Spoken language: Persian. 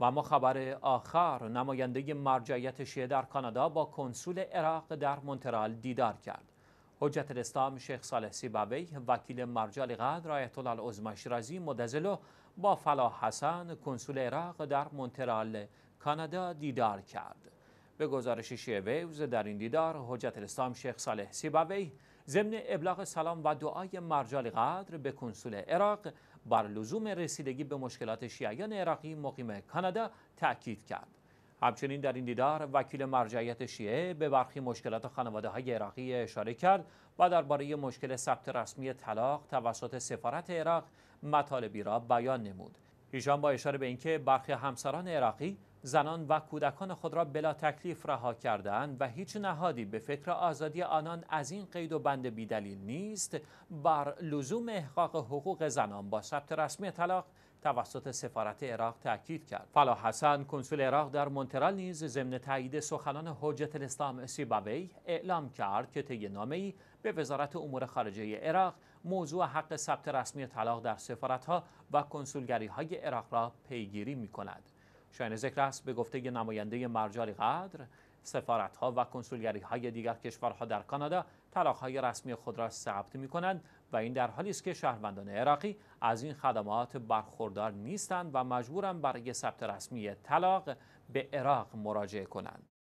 و اما خبر آخر نماینده مرجعیت شیعه در کانادا با کنسول عراق در مونترال دیدار کرد حجت الاسلام شیخ صالح سیبابی وکیل مرجع القدر آیت العظما شیرازی مدزلو با فلاح حسن کنسول عراق در مونترال کانادا دیدار کرد به گزارش شیعه ویوز در این دیدار حجت الاسلام شیخ صالح سیباوی ضمن ابلاغ سلام و دعای مرجال قدر به کنسول عراق بر لزوم رسیدگی به مشکلات شیعیان عراقی مقیم کانادا تاکید کرد همچنین در این دیدار وکیل مرجعیت شیعه به برخی مشکلات خانواده های عراقی اشاره کرد و درباره مشکل ثبت رسمی طلاق توسط سفارت عراق مطالبی را بیان نمود ایشان با اشاره به اینکه برخی همسران عراقی زنان و کودکان خود را بلا تکلیف رها کردند و هیچ نهادی به فکر آزادی آنان از این قید و بند بیدلیل نیست بر لزوم احقاق حقوق زنان با ثبت رسمی طلاق توسط سفارت عراق تاکید کرد فلا حسن کنسول عراق در مونترال نیز ضمن تایید سخنان حجت الاسلام سیباوی اعلام کرد که طی نامه‌ای به وزارت امور خارجه عراق موضوع حق ثبت رسمی طلاق در سفارتها و کنسولگری های عراق را پیگیری می شاین ذکر است به گفته نماینده مرجالی قدر سفارت ها و کنسولگری های دیگر کشورها در کانادا طلاق های رسمی خود را ثبت می کنند و این در حالی است که شهروندان عراقی از این خدمات برخوردار نیستند و مجبورند برای ثبت رسمی طلاق به عراق مراجعه کنند